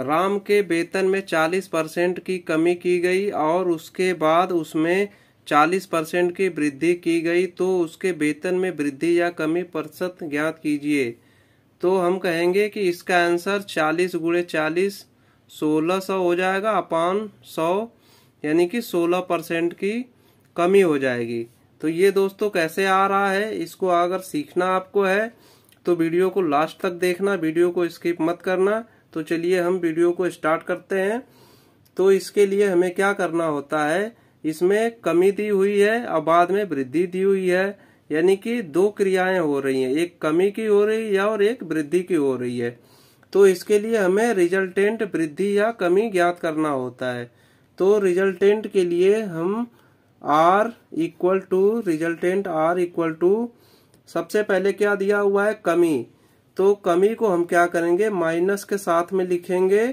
राम के वेतन में चालीस परसेंट की कमी की गई और उसके बाद उसमें चालीस परसेंट की वृद्धि की गई तो उसके वेतन में वृद्धि या कमी प्रतिशत ज्ञात कीजिए तो हम कहेंगे कि इसका आंसर चालीस गुड़े चालीस सोलह सौ हो जाएगा अपान सौ यानी कि सोलह परसेंट की कमी हो जाएगी तो ये दोस्तों कैसे आ रहा है इसको अगर सीखना आपको है तो वीडियो को लास्ट तक देखना वीडियो को स्किप मत करना तो चलिए हम वीडियो को स्टार्ट करते हैं तो इसके लिए हमें क्या करना होता है इसमें कमी दी हुई है और बाद में वृद्धि दी हुई है यानी कि दो क्रियाएं हो रही हैं एक कमी की हो रही है और एक वृद्धि की हो रही है तो इसके लिए हमें रिजल्टेंट वृद्धि या कमी ज्ञात करना होता है तो रिजल्टेंट के लिए हम R equal to resultant R equal to सबसे पहले क्या दिया हुआ है कमी तो कमी को हम क्या करेंगे माइनस के साथ में लिखेंगे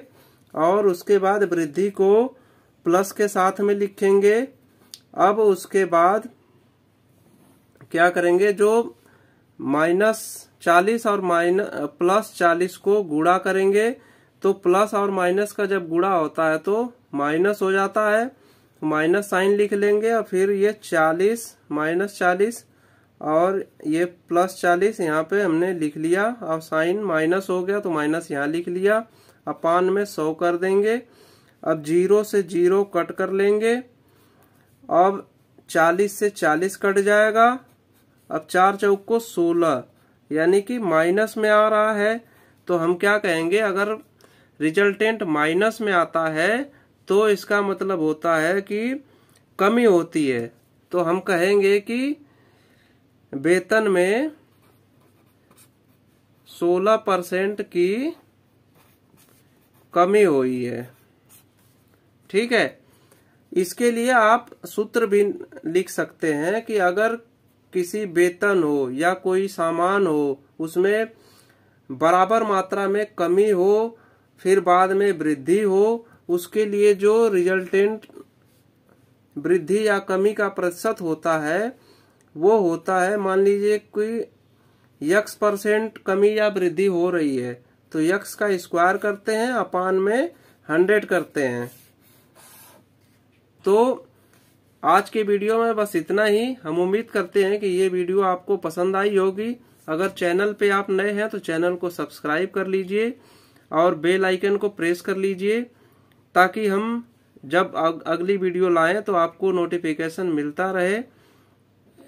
और उसके बाद वृद्धि को प्लस के साथ में लिखेंगे अब उसके बाद क्या करेंगे जो माइनस चालीस और माइन प्लस चालीस को गुड़ा करेंगे तो प्लस और माइनस का जब गुड़ा होता है तो माइनस हो जाता है माइनस साइन लिख लेंगे और फिर ये चालीस माइनस चालीस और ये प्लस चालीस यहाँ पे हमने लिख लिया अब साइन माइनस हो गया तो माइनस यहाँ लिख लिया अपान में सौ कर देंगे अब जीरो से जीरो कट कर लेंगे अब चालीस से चालीस कट जाएगा अब चार चौक को सोलह यानी कि माइनस में आ रहा है तो हम क्या कहेंगे अगर रिजल्टेंट माइनस में आता है तो इसका मतलब होता है कि कमी होती है तो हम कहेंगे कि वेतन में 16 परसेंट की कमी हुई है ठीक है इसके लिए आप सूत्र भी लिख सकते हैं कि अगर किसी वेतन हो या कोई सामान हो उसमें बराबर मात्रा में कमी हो फिर बाद में वृद्धि हो उसके लिए जो रिजल्टेंट वृद्धि या कमी का प्रतिशत होता है वो होता है मान लीजिए कोई यक्स परसेंट कमी या वृद्धि हो रही है तो यक्स का स्क्वायर करते हैं अपान में हंड्रेड करते हैं तो आज के वीडियो में बस इतना ही हम उम्मीद करते हैं कि ये वीडियो आपको पसंद आई होगी अगर चैनल पे आप नए हैं तो चैनल को सब्सक्राइब कर लीजिए और बेल आइकन को प्रेस कर लीजिए ताकि हम जब अगली वीडियो लाएं तो आपको नोटिफिकेशन मिलता रहे